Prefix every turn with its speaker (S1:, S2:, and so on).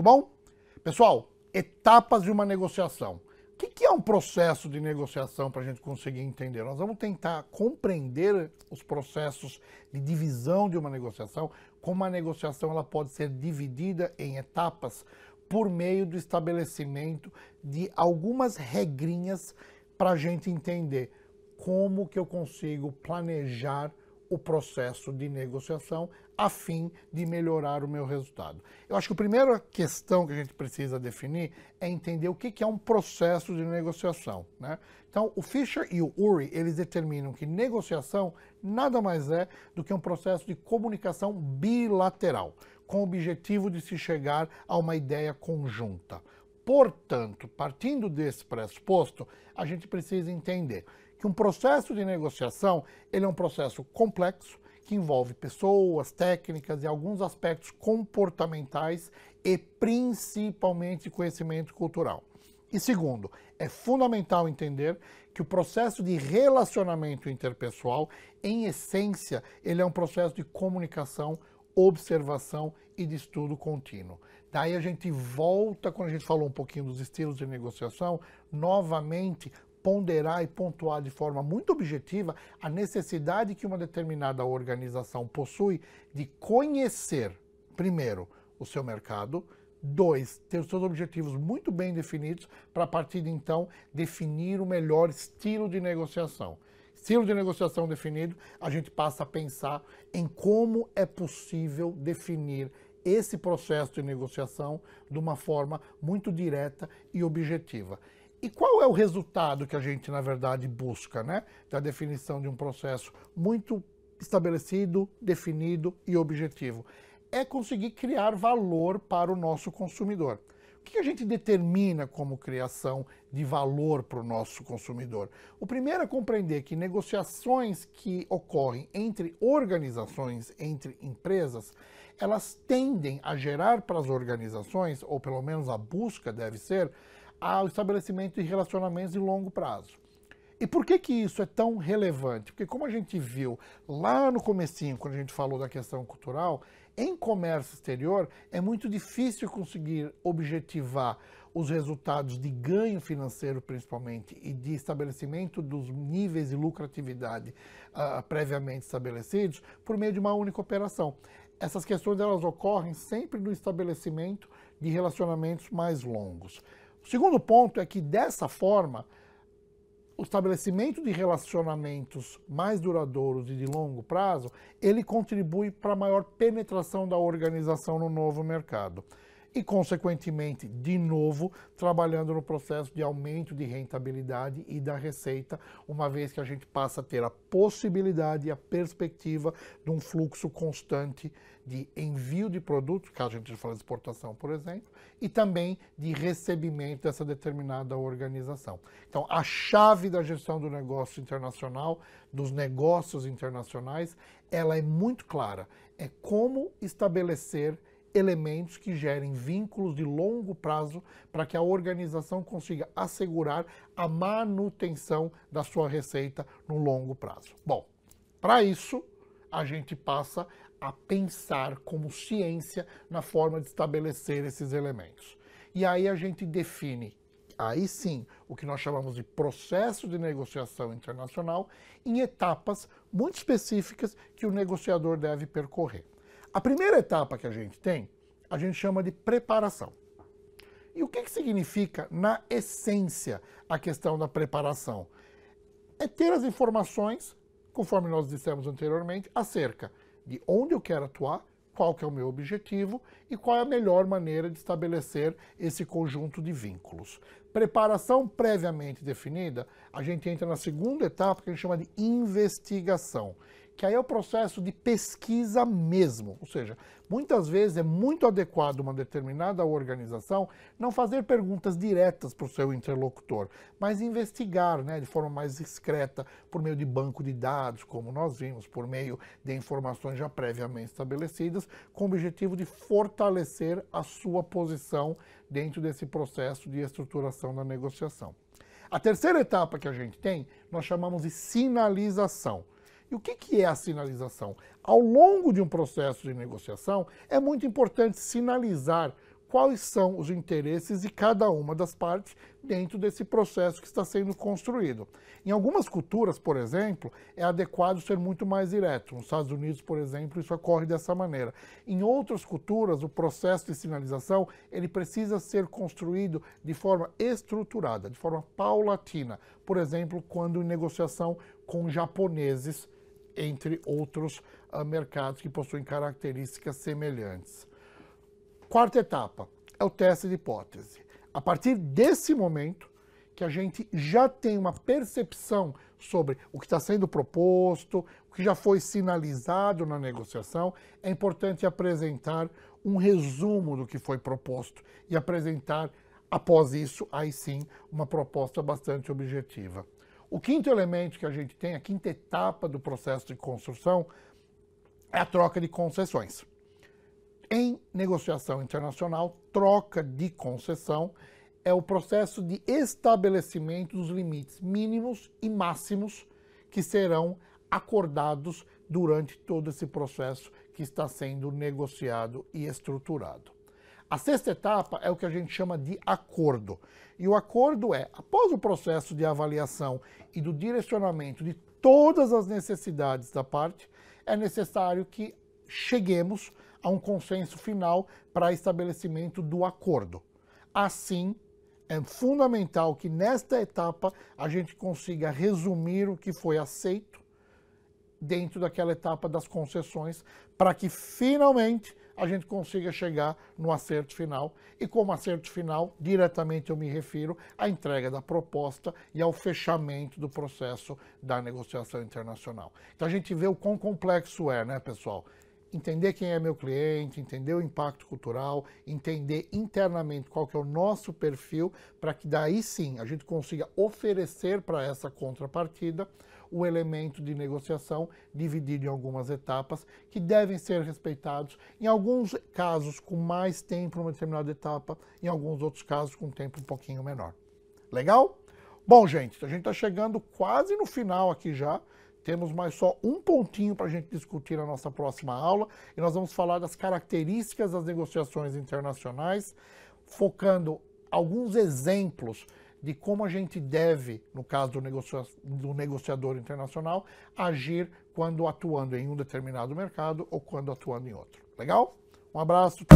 S1: tudo bom? Pessoal, etapas de uma negociação. O que, que é um processo de negociação para a gente conseguir entender? Nós vamos tentar compreender os processos de divisão de uma negociação, como a negociação ela pode ser dividida em etapas por meio do estabelecimento de algumas regrinhas para a gente entender como que eu consigo planejar o processo de negociação a fim de melhorar o meu resultado. Eu acho que a primeira questão que a gente precisa definir é entender o que é um processo de negociação. Né? Então, o Fisher e o Uri, eles determinam que negociação nada mais é do que um processo de comunicação bilateral, com o objetivo de se chegar a uma ideia conjunta. Portanto, partindo desse pressuposto, a gente precisa entender que um processo de negociação ele é um processo complexo que envolve pessoas, técnicas e alguns aspectos comportamentais e principalmente conhecimento cultural. E segundo, é fundamental entender que o processo de relacionamento interpessoal, em essência, ele é um processo de comunicação, observação e de estudo contínuo. Daí a gente volta, quando a gente falou um pouquinho dos estilos de negociação, novamente ponderar e pontuar de forma muito objetiva a necessidade que uma determinada organização possui de conhecer, primeiro, o seu mercado, dois, ter os seus objetivos muito bem definidos para a partir de então definir o melhor estilo de negociação. Estilo de negociação definido, a gente passa a pensar em como é possível definir esse processo de negociação de uma forma muito direta e objetiva. E qual é o resultado que a gente, na verdade, busca, né? Da definição de um processo muito estabelecido, definido e objetivo? É conseguir criar valor para o nosso consumidor. O que a gente determina como criação de valor para o nosso consumidor? O primeiro é compreender que negociações que ocorrem entre organizações, entre empresas, elas tendem a gerar para as organizações, ou pelo menos a busca deve ser, ao estabelecimento de relacionamentos de longo prazo. E por que que isso é tão relevante? Porque como a gente viu lá no comecinho, quando a gente falou da questão cultural, em comércio exterior é muito difícil conseguir objetivar os resultados de ganho financeiro, principalmente, e de estabelecimento dos níveis de lucratividade uh, previamente estabelecidos por meio de uma única operação. Essas questões elas ocorrem sempre no estabelecimento de relacionamentos mais longos. O segundo ponto é que, dessa forma, o estabelecimento de relacionamentos mais duradouros e de longo prazo, ele contribui para a maior penetração da organização no novo mercado e, consequentemente, de novo, trabalhando no processo de aumento de rentabilidade e da receita, uma vez que a gente passa a ter a possibilidade e a perspectiva de um fluxo constante de envio de produtos, caso a gente fale de exportação, por exemplo, e também de recebimento dessa determinada organização. Então, a chave da gestão do negócio internacional, dos negócios internacionais, ela é muito clara. É como estabelecer elementos que gerem vínculos de longo prazo para que a organização consiga assegurar a manutenção da sua receita no longo prazo. Bom, para isso, a gente passa a pensar como ciência na forma de estabelecer esses elementos. E aí a gente define, aí sim, o que nós chamamos de processo de negociação internacional em etapas muito específicas que o negociador deve percorrer. A primeira etapa que a gente tem, a gente chama de preparação. E o que, que significa, na essência, a questão da preparação? É ter as informações, conforme nós dissemos anteriormente, acerca de onde eu quero atuar, qual que é o meu objetivo e qual é a melhor maneira de estabelecer esse conjunto de vínculos. Preparação previamente definida, a gente entra na segunda etapa que a gente chama de investigação que aí é o processo de pesquisa mesmo. Ou seja, muitas vezes é muito adequado uma determinada organização não fazer perguntas diretas para o seu interlocutor, mas investigar né, de forma mais discreta, por meio de banco de dados, como nós vimos, por meio de informações já previamente estabelecidas, com o objetivo de fortalecer a sua posição dentro desse processo de estruturação da negociação. A terceira etapa que a gente tem, nós chamamos de sinalização. E o que, que é a sinalização? Ao longo de um processo de negociação, é muito importante sinalizar quais são os interesses de cada uma das partes dentro desse processo que está sendo construído. Em algumas culturas, por exemplo, é adequado ser muito mais direto. Nos Estados Unidos, por exemplo, isso ocorre dessa maneira. Em outras culturas, o processo de sinalização ele precisa ser construído de forma estruturada, de forma paulatina. Por exemplo, quando em negociação com japoneses entre outros ah, mercados que possuem características semelhantes. Quarta etapa é o teste de hipótese. A partir desse momento, que a gente já tem uma percepção sobre o que está sendo proposto, o que já foi sinalizado na negociação, é importante apresentar um resumo do que foi proposto e apresentar, após isso, aí sim, uma proposta bastante objetiva. O quinto elemento que a gente tem, a quinta etapa do processo de construção, é a troca de concessões. Em negociação internacional, troca de concessão é o processo de estabelecimento dos limites mínimos e máximos que serão acordados durante todo esse processo que está sendo negociado e estruturado. A sexta etapa é o que a gente chama de acordo. E o acordo é, após o processo de avaliação e do direcionamento de todas as necessidades da parte, é necessário que cheguemos a um consenso final para estabelecimento do acordo. Assim, é fundamental que nesta etapa a gente consiga resumir o que foi aceito dentro daquela etapa das concessões, para que finalmente a gente consiga chegar no acerto final. E como acerto final, diretamente eu me refiro à entrega da proposta e ao fechamento do processo da negociação internacional. Então a gente vê o quão complexo é, né, pessoal? entender quem é meu cliente, entender o impacto cultural, entender internamente qual que é o nosso perfil, para que daí sim a gente consiga oferecer para essa contrapartida o elemento de negociação dividido em algumas etapas que devem ser respeitados, em alguns casos com mais tempo uma determinada etapa, em alguns outros casos com um tempo um pouquinho menor. Legal? Bom, gente, a gente está chegando quase no final aqui já temos mais só um pontinho para a gente discutir na nossa próxima aula e nós vamos falar das características das negociações internacionais, focando alguns exemplos de como a gente deve, no caso do, negocia do negociador internacional, agir quando atuando em um determinado mercado ou quando atuando em outro. Legal? Um abraço.